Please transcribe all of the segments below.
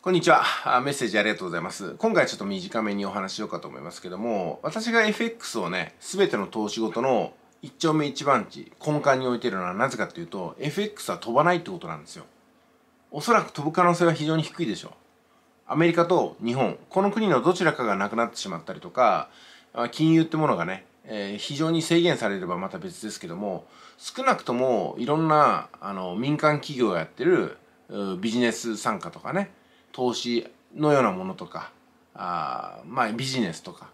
こんにちは。メッセージありがとうございます。今回ちょっと短めにお話しようかと思いますけども、私が FX をね、すべての投資ごとの一丁目一番地、根幹に置いてるのはなぜかっていうと、FX は飛ばないってことなんですよ。おそらく飛ぶ可能性は非常に低いでしょう。アメリカと日本、この国のどちらかがなくなってしまったりとか、金融ってものがね、えー、非常に制限されればまた別ですけども、少なくともいろんなあの民間企業がやってるビジネス参加とかね、投資のようなものとかあまあビジネスとか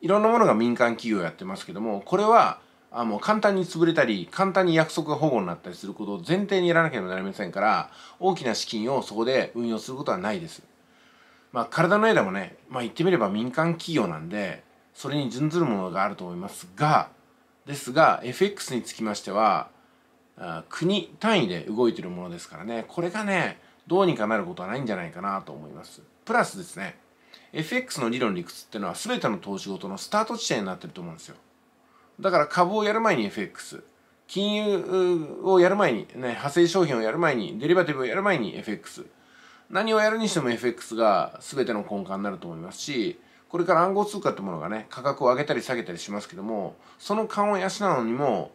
いろんなものが民間企業やってますけどもこれはあもう簡単に潰れたり簡単に約束が保護になったりすることを前提にやらなければなりませんから大きな資金をそこで運用することはないです。まあ、体の枝もね、まあ、言ってみれば民間企業なんでそれに準ずるものがあると思いますがですが FX につきましては国単位で動いてるものですからねこれがねどうにかなることはないんじゃないかなと思います。プラスですね、FX の理論理屈っていうのは全ての投資ごとのスタート地点になってると思うんですよ。だから株をやる前に FX、金融をやる前に、ね、派生商品をやる前に、デリバティブをやる前に FX、何をやるにしても FX が全ての根幹になると思いますし、これから暗号通貨ってものがね、価格を上げたり下げたりしますけども、その勘を養うのにも、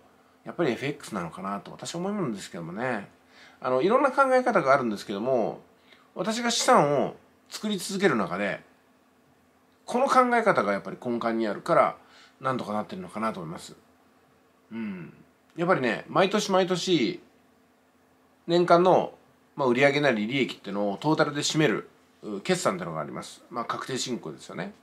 やっぱり FX なのかなと私は思うんですけどもね。あのいろんな考え方があるんですけども私が資産を作り続ける中でこの考え方がやっぱり根幹にあるからなんとかなってるのかなと思います。うん、やっぱりね毎年毎年年間の、まあ、売上なり利益っていうのをトータルで占める決算っていうのがあります。まあ、確定申告ですよね。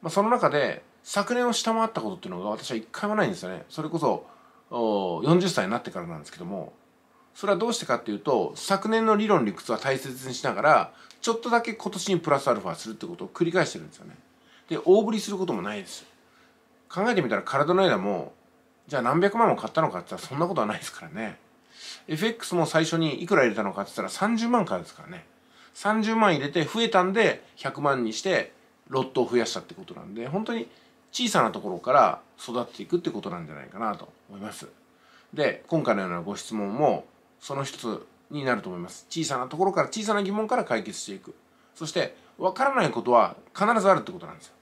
まあ、その中で昨年を下回ったことっていうのが私は一回もないんですよね。それこそ40歳になってからなんですけどもそれはどうしてかっていうと昨年の理論理屈は大切にしながらちょっとだけ今年にプラスアルファするってことを繰り返してるんですよねで大振りすることもないです考えてみたら体の間もじゃあ何百万も買ったのかって言ったらそんなことはないですからね FX も最初にいくら入れたのかって言ったら30万からですからね30万入れて増えたんで100万にしてロットを増やしたってことなんで本当に小さなところから育っていくってことなんじゃないかなと思いますで今回のようなご質問もその一つになると思います小さなところから小さな疑問から解決していくそして分からないことは必ずあるってことなんですよ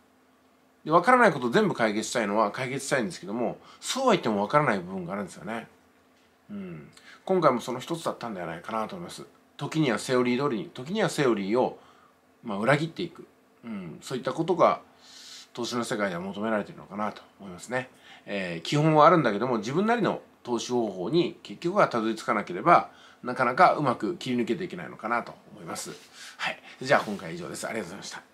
で分からないこと全部解決したいのは解決したいんですけどもそうは言っても分からない部分があるんですよねうん今回もその一つだったんではないかなと思います時にはセオリー通りに時にはセオリーを、まあ、裏切っていく、うん、そういったことが投資の世界では求められているのかなと思いますね、えー、基本はあるんだけども自分なりの投資方法に結局はたどり着かなければなかなかうまく切り抜けていけないのかなと思います。はい。じゃあ今回は以上です。ありがとうございました。